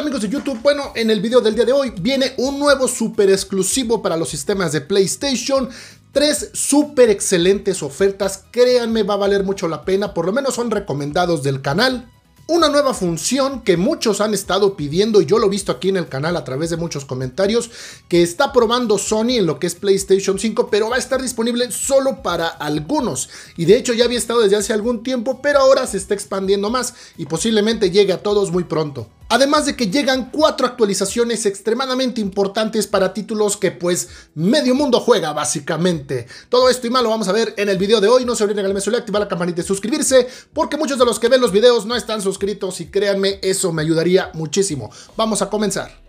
amigos de YouTube? Bueno, en el video del día de hoy viene un nuevo super exclusivo para los sistemas de PlayStation. Tres súper excelentes ofertas, créanme va a valer mucho la pena, por lo menos son recomendados del canal. Una nueva función que muchos han estado pidiendo y yo lo he visto aquí en el canal a través de muchos comentarios que está probando Sony en lo que es PlayStation 5 pero va a estar disponible solo para algunos y de hecho ya había estado desde hace algún tiempo pero ahora se está expandiendo más y posiblemente llegue a todos muy pronto. Además de que llegan cuatro actualizaciones extremadamente importantes para títulos que pues medio mundo juega básicamente. Todo esto y más lo vamos a ver en el video de hoy. No se olviden de activar la campanita de suscribirse porque muchos de los que ven los videos no están suscritos y créanme eso me ayudaría muchísimo. Vamos a comenzar.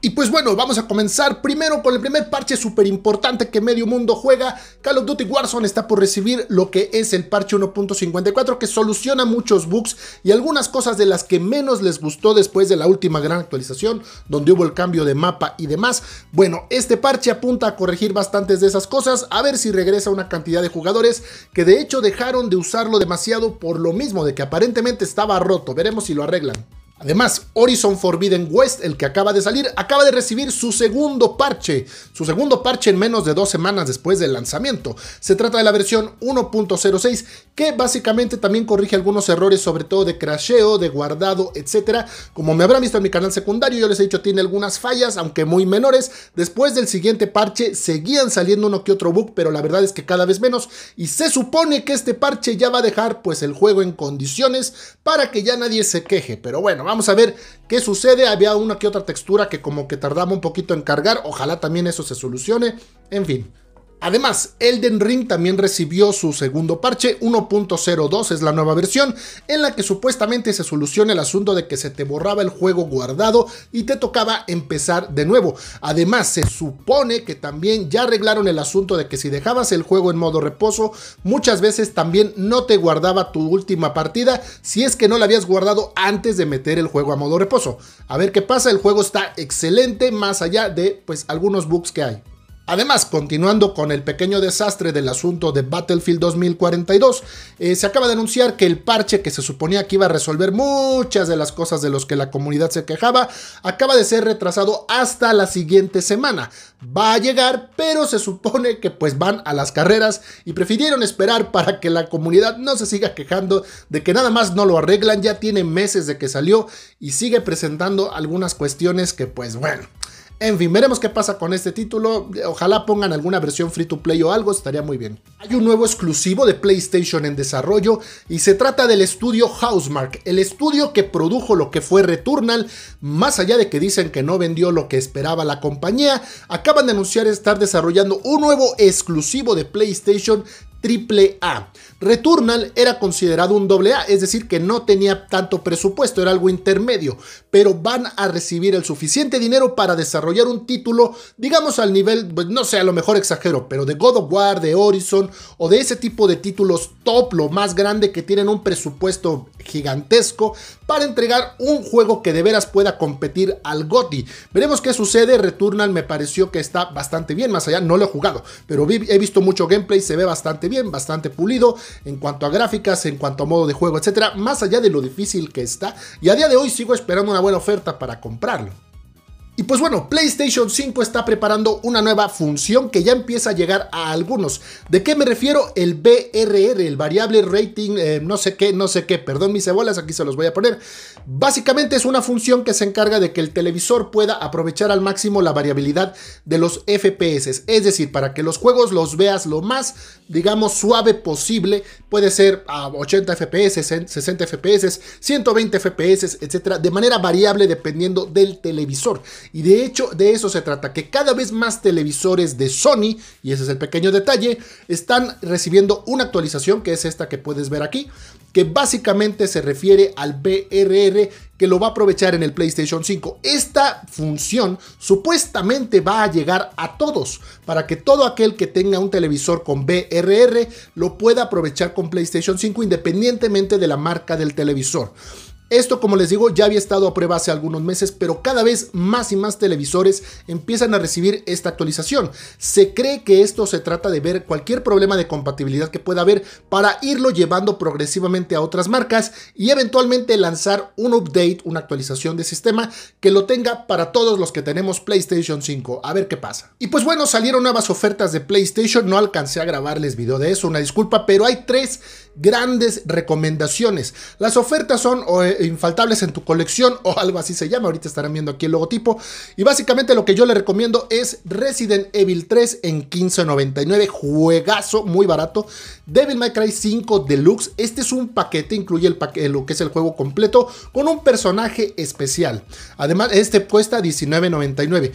Y pues bueno, vamos a comenzar primero con el primer parche súper importante que medio mundo juega. Call of Duty Warzone está por recibir lo que es el parche 1.54 que soluciona muchos bugs y algunas cosas de las que menos les gustó después de la última gran actualización donde hubo el cambio de mapa y demás. Bueno, este parche apunta a corregir bastantes de esas cosas, a ver si regresa una cantidad de jugadores que de hecho dejaron de usarlo demasiado por lo mismo de que aparentemente estaba roto. Veremos si lo arreglan. Además, Horizon Forbidden West, el que acaba de salir, acaba de recibir su segundo parche, su segundo parche en menos de dos semanas después del lanzamiento. Se trata de la versión 1.06 que básicamente también corrige algunos errores, sobre todo de crasheo, de guardado, etc. Como me habrán visto en mi canal secundario, yo les he dicho tiene algunas fallas, aunque muy menores. Después del siguiente parche seguían saliendo uno que otro bug, pero la verdad es que cada vez menos. Y se supone que este parche ya va a dejar pues el juego en condiciones para que ya nadie se queje, pero bueno Vamos a ver qué sucede. Había una que otra textura que como que tardaba un poquito en cargar. Ojalá también eso se solucione. En fin. Además, Elden Ring también recibió su segundo parche, 1.02 es la nueva versión, en la que supuestamente se soluciona el asunto de que se te borraba el juego guardado y te tocaba empezar de nuevo. Además, se supone que también ya arreglaron el asunto de que si dejabas el juego en modo reposo, muchas veces también no te guardaba tu última partida si es que no la habías guardado antes de meter el juego a modo reposo. A ver qué pasa, el juego está excelente más allá de pues algunos bugs que hay. Además, continuando con el pequeño desastre del asunto de Battlefield 2042, eh, se acaba de anunciar que el parche que se suponía que iba a resolver muchas de las cosas de los que la comunidad se quejaba, acaba de ser retrasado hasta la siguiente semana. Va a llegar, pero se supone que pues van a las carreras y prefirieron esperar para que la comunidad no se siga quejando de que nada más no lo arreglan, ya tiene meses de que salió y sigue presentando algunas cuestiones que pues bueno, en fin, veremos qué pasa con este título. Ojalá pongan alguna versión free to play o algo, estaría muy bien. Hay un nuevo exclusivo de PlayStation en desarrollo y se trata del estudio Housemark, el estudio que produjo lo que fue Returnal. Más allá de que dicen que no vendió lo que esperaba la compañía, acaban de anunciar estar desarrollando un nuevo exclusivo de PlayStation triple A. Returnal era considerado un doble A, es decir, que no tenía tanto presupuesto, era algo intermedio, pero van a recibir el suficiente dinero para desarrollar un título, digamos al nivel, pues, no sé, a lo mejor exagero, pero de God of War, de Horizon o de ese tipo de títulos top, lo más grande que tienen un presupuesto gigantesco para entregar un juego que de veras pueda competir al GOTI. Veremos qué sucede, Returnal me pareció que está bastante bien, más allá no lo he jugado, pero he visto mucho gameplay, se ve bastante bien, bastante pulido en cuanto a gráficas, en cuanto a modo de juego, etcétera, más allá de lo difícil que está. Y a día de hoy sigo esperando una buena oferta para comprarlo. Y pues bueno, PlayStation 5 está preparando una nueva función que ya empieza a llegar a algunos. ¿De qué me refiero? El BRR, el Variable Rating, eh, no sé qué, no sé qué, perdón mis cebolas, aquí se los voy a poner. Básicamente es una función que se encarga de que el televisor pueda aprovechar al máximo la variabilidad de los FPS. Es decir, para que los juegos los veas lo más, digamos, suave posible. Puede ser a 80 FPS, 60 FPS, 120 FPS, etcétera, de manera variable dependiendo del televisor. Y de hecho, de eso se trata, que cada vez más televisores de Sony, y ese es el pequeño detalle, están recibiendo una actualización, que es esta que puedes ver aquí, que básicamente se refiere al BRR que lo va a aprovechar en el PlayStation 5. Esta función supuestamente va a llegar a todos para que todo aquel que tenga un televisor con BRR lo pueda aprovechar con PlayStation 5 independientemente de la marca del televisor. Esto, como les digo, ya había estado a prueba hace algunos meses, pero cada vez más y más televisores empiezan a recibir esta actualización. Se cree que esto se trata de ver cualquier problema de compatibilidad que pueda haber para irlo llevando progresivamente a otras marcas y eventualmente lanzar un update, una actualización de sistema que lo tenga para todos los que tenemos PlayStation 5. A ver qué pasa. Y pues bueno, salieron nuevas ofertas de PlayStation, no alcancé a grabarles video de eso, una disculpa, pero hay tres grandes recomendaciones. Las ofertas son infaltables en tu colección o algo así se llama. Ahorita estarán viendo aquí el logotipo. Y básicamente lo que yo le recomiendo es Resident Evil 3 en 15.99. Juegazo muy barato. Devil May Cry 5 Deluxe. Este es un paquete, incluye el paquete, lo que es el juego completo con un personaje especial. Además, este cuesta 19.99.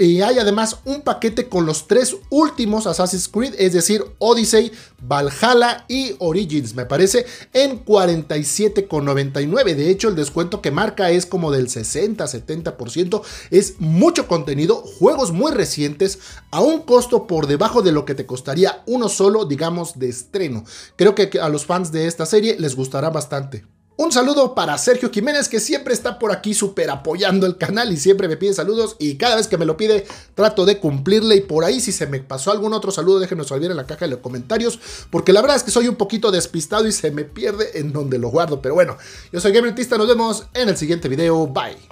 Y hay además un paquete con los tres últimos Assassin's Creed, es decir, Odyssey, Valhalla y Origins, me parece, en 47.99. De hecho, el descuento que marca es como del 60-70%. Es mucho contenido, juegos muy recientes, a un costo por debajo de lo que te costaría uno solo, digamos, de estreno. Creo que a los fans de esta serie les gustará bastante. Un saludo para Sergio Jiménez, que siempre está por aquí super apoyando el canal y siempre me pide saludos. Y cada vez que me lo pide, trato de cumplirle. Y por ahí, si se me pasó algún otro saludo, déjenos saber en la caja de los comentarios. Porque la verdad es que soy un poquito despistado y se me pierde en donde lo guardo. Pero bueno, yo soy Tista nos vemos en el siguiente video. Bye.